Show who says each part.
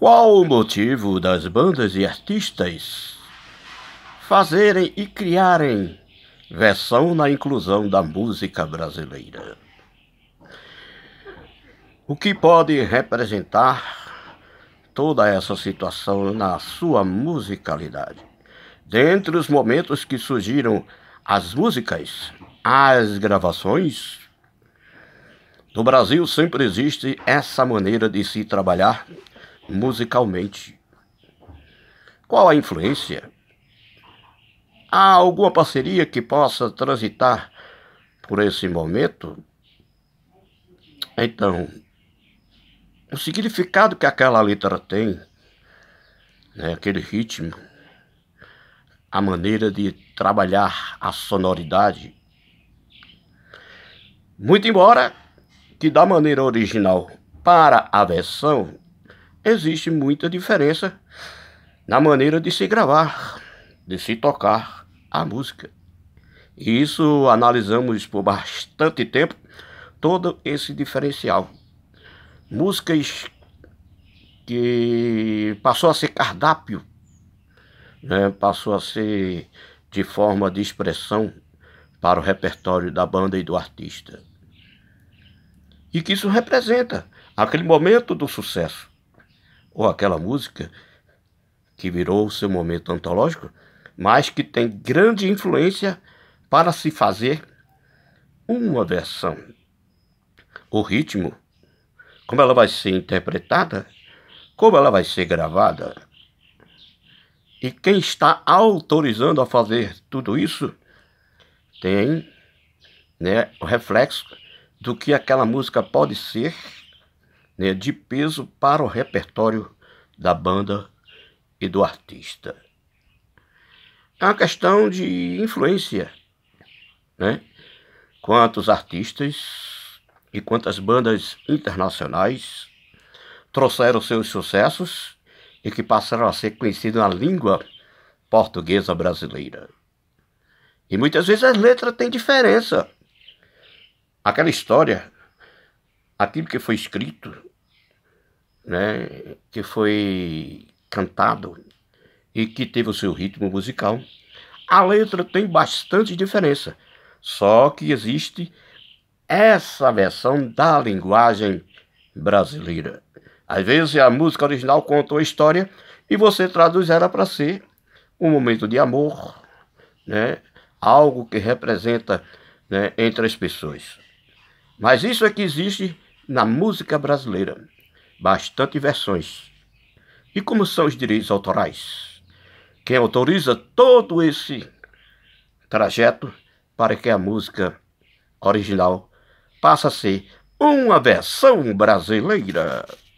Speaker 1: Qual o motivo das bandas e artistas fazerem e criarem versão na inclusão da música brasileira? O que pode representar toda essa situação na sua musicalidade? Dentre os momentos que surgiram as músicas, as gravações, no Brasil sempre existe essa maneira de se trabalhar musicalmente. Qual a influência? Há alguma parceria que possa transitar por esse momento? Então, o significado que aquela letra tem, né, aquele ritmo, a maneira de trabalhar a sonoridade. Muito embora que da maneira original para a versão existe muita diferença na maneira de se gravar, de se tocar a música. E isso analisamos por bastante tempo todo esse diferencial. Músicas que passou a ser cardápio, né? passou a ser de forma de expressão para o repertório da banda e do artista. E que isso representa aquele momento do sucesso ou aquela música que virou o seu momento antológico, mas que tem grande influência para se fazer uma versão. O ritmo, como ela vai ser interpretada, como ela vai ser gravada. E quem está autorizando a fazer tudo isso tem né, o reflexo do que aquela música pode ser né, de peso para o repertório da banda e do artista. É uma questão de influência, né? Quantos artistas e quantas bandas internacionais trouxeram seus sucessos e que passaram a ser conhecidos na língua portuguesa brasileira. E muitas vezes as letras têm diferença. Aquela história, aquilo que foi escrito né, que foi cantado e que teve o seu ritmo musical, a letra tem bastante diferença, só que existe essa versão da linguagem brasileira. Às vezes a música original conta uma história e você traduz ela para ser um momento de amor, né? algo que representa né, entre as pessoas. Mas isso é que existe na música brasileira bastante versões. E como são os direitos autorais? Quem autoriza todo esse trajeto para que a música original passe a ser uma versão brasileira?